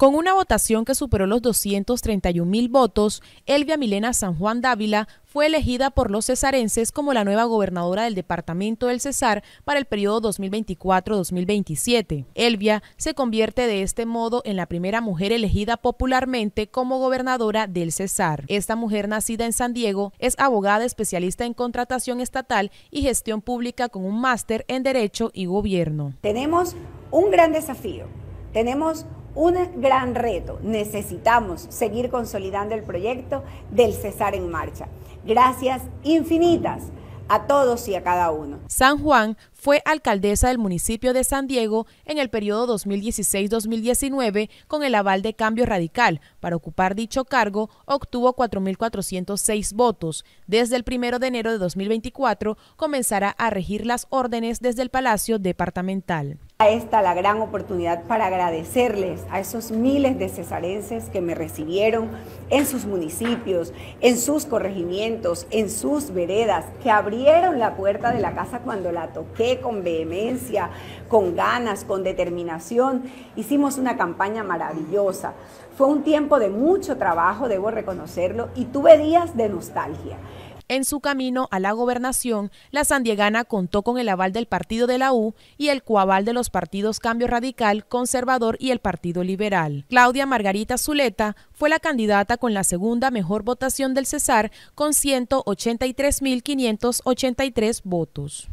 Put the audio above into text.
Con una votación que superó los 231 mil votos, Elvia Milena San Juan Dávila fue elegida por los cesarenses como la nueva gobernadora del departamento del Cesar para el periodo 2024-2027. Elvia se convierte de este modo en la primera mujer elegida popularmente como gobernadora del Cesar. Esta mujer nacida en San Diego es abogada especialista en contratación estatal y gestión pública con un máster en Derecho y Gobierno. Tenemos un gran desafío. Tenemos un gran reto. Necesitamos seguir consolidando el proyecto del Cesar en Marcha. Gracias infinitas a todos y a cada uno. San Juan fue alcaldesa del municipio de San Diego en el periodo 2016-2019 con el aval de Cambio Radical. Para ocupar dicho cargo obtuvo 4.406 votos. Desde el 1 de enero de 2024 comenzará a regir las órdenes desde el Palacio Departamental. A esta la gran oportunidad para agradecerles a esos miles de cesarenses que me recibieron en sus municipios, en sus corregimientos, en sus veredas, que abrieron la puerta de la casa cuando la toqué con vehemencia, con ganas, con determinación. Hicimos una campaña maravillosa. Fue un tiempo de mucho trabajo, debo reconocerlo, y tuve días de nostalgia. En su camino a la gobernación, la sandiegana contó con el aval del partido de la U y el coaval de los partidos Cambio Radical, Conservador y el Partido Liberal. Claudia Margarita Zuleta fue la candidata con la segunda mejor votación del Cesar con 183.583 votos.